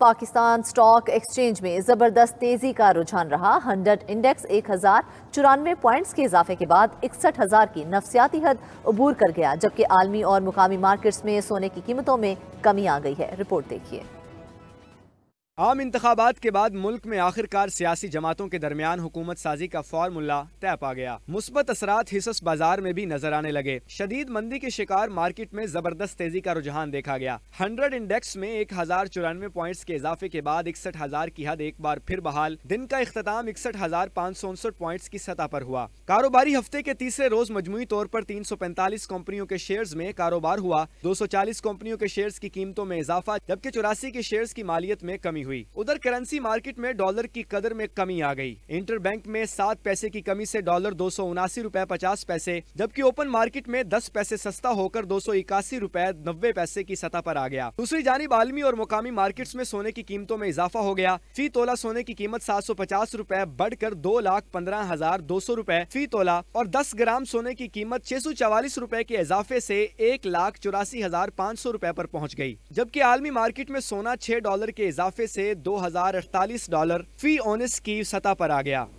Pakistan stock exchange में जबरदस्त तेजी का रुझान रहा हंड्रेड इंडेक्स एक हजार चौरानवे पॉइंट्स के इजाफे के बाद इकसठ हजार की नफसियाती हद अबूर कर गया जबकि आलमी और मुकामी मार्केट्स में सोने की कीमतों में कमी आ गई है रिपोर्ट देखिए आम इंतबात के बाद मुल्क में आखिरकार सियासी जमातों के दरमियान हुकूमत साजी का फार्मूला तय पा गया मुस्बत असरा हिसस बाजार में भी नजर आने लगे शदीद मंदी के शिकार मार्केट में जबरदस्त तेजी का रुझान देखा गया हंड्रेड इंडेक्स में एक हजार चौरानवे प्वाइंट के इजाफे के बाद इकसठ हजार की हद एक बार फिर बहाल दिन का अख्ताम इकसठ हजार पाँच सौ उनसठ प्वाइंट की सतह आरोप हुआ कारोबारी हफ्ते के तीसरे रोज मजमुई तौर आरोप तीन सौ पैंतालीस कंपनियों के शेयर में कारोबार हुआ दो सौ चालीस कंपनियों के शेयर की कीमतों में इजाफा जबकि चौरासी के शेयर की मालियत में कमी कमी हुई उधर करेंसी मार्केट में डॉलर की कदर में कमी आ गई इंटर बैंक में सात पैसे की कमी से डॉलर दो सौ उनासी रूपए पचास पैसे जबकि ओपन मार्केट में दस पैसे सस्ता होकर दो सौ इक्यासी रूपए नब्बे पैसे की सतह पर आ गया दूसरी जानब आलमी और मुकामी मार्केट में सोने की कीमतों में इजाफा हो गया फी तोला सोने की कीमत सात सौ पचास रूपए बढ़कर दो लाख पंद्रह हजार दो सौ रूपए फी तोला और दस ग्राम सोने की कीमत छह सौ चवालीस रूपए के इजाफे से एक लाख चौरासी हजार पाँच सौ रूपए आरोप पहुँच गयी जबकि आलमी मार्केट में सोना छह डॉलर के इजाफे से दो डॉलर फी ऑनिस की सतह पर आ गया